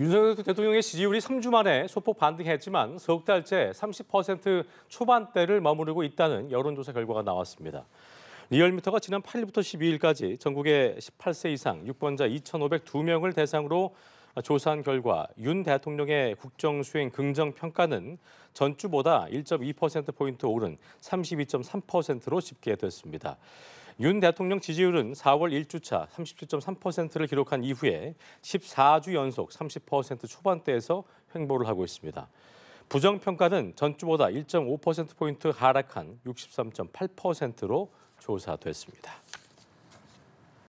윤석열 대통령의 지지율이 3주 만에 소폭 반등했지만 석 달째 30% 초반대를 머무르고 있다는 여론조사 결과가 나왔습니다. 리얼미터가 지난 8일부터 12일까지 전국의 18세 이상 6번자 2,502명을 대상으로 조사한 결과 윤 대통령의 국정 수행 긍정 평가는 전주보다 1.2%포인트 오른 32.3%로 집계됐습니다. 윤 대통령 지지율은 4월 1주차 37.3%를 기록한 이후에 14주 연속 30% 초반대에서 횡보를 하고 있습니다. 부정평가는 전주보다 1.5%포인트 하락한 63.8%로 조사됐습니다.